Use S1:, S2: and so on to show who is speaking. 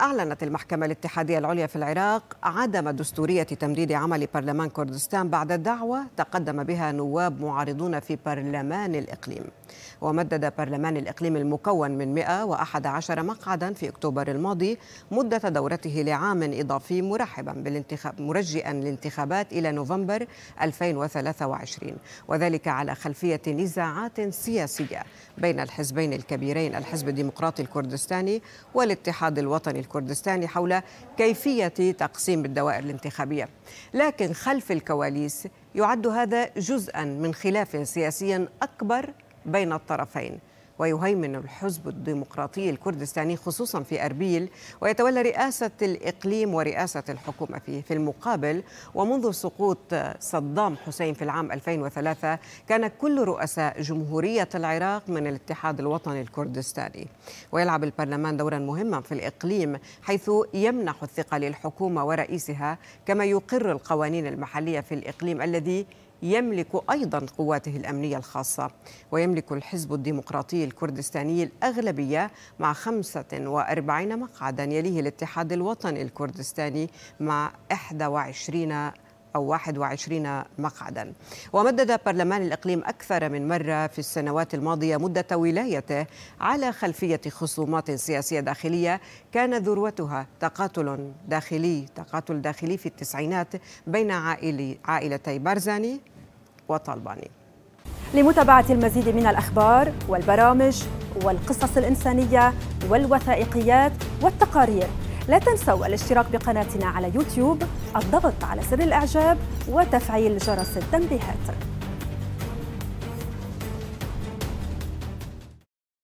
S1: أعلنت المحكمة الاتحادية العليا في العراق عدم دستورية تمديد عمل برلمان كردستان بعد دعوة تقدم بها نواب معارضون في برلمان الإقليم ومدد برلمان الإقليم المكون من 111 مقعدا في أكتوبر الماضي مدة دورته لعام إضافي مرحبا بالانتخاب مرجئا الانتخابات إلى نوفمبر 2023 وذلك على خلفية نزاعات سياسية بين الحزبين الكبيرين الحزب الديمقراطي الكردستاني والاتحاد الوطني الوطني الكردستاني حول كيفية تقسيم الدوائر الانتخابية لكن خلف الكواليس يعد هذا جزءا من خلاف سياسي أكبر بين الطرفين ويهيمن الحزب الديمقراطي الكردستاني خصوصا في أربيل ويتولى رئاسة الإقليم ورئاسة الحكومة فيه في المقابل ومنذ سقوط صدام حسين في العام 2003 كان كل رؤساء جمهورية العراق من الاتحاد الوطني الكردستاني ويلعب البرلمان دورا مهما في الإقليم حيث يمنح الثقة للحكومة ورئيسها كما يقر القوانين المحلية في الإقليم الذي يملك أيضا قواته الأمنية الخاصة ويملك الحزب الديمقراطي الكردستاني الأغلبية مع 45 مقعدا يليه الاتحاد الوطني الكردستاني مع 21 أو 21 مقعدا ومدد برلمان الإقليم أكثر من مرة في السنوات الماضية مدة ولايته على خلفية خصومات سياسية داخلية كان ذروتها تقاتل داخلي تقاتل داخلي في التسعينات بين عائلي
S2: عائلتي بارزاني وطالباني لمتابعة المزيد من الأخبار والبرامج والقصص الإنسانية والوثائقيات والتقارير لا تنسوا الاشتراك بقناتنا على يوتيوب الضغط على زر الإعجاب وتفعيل جرس التنبيهات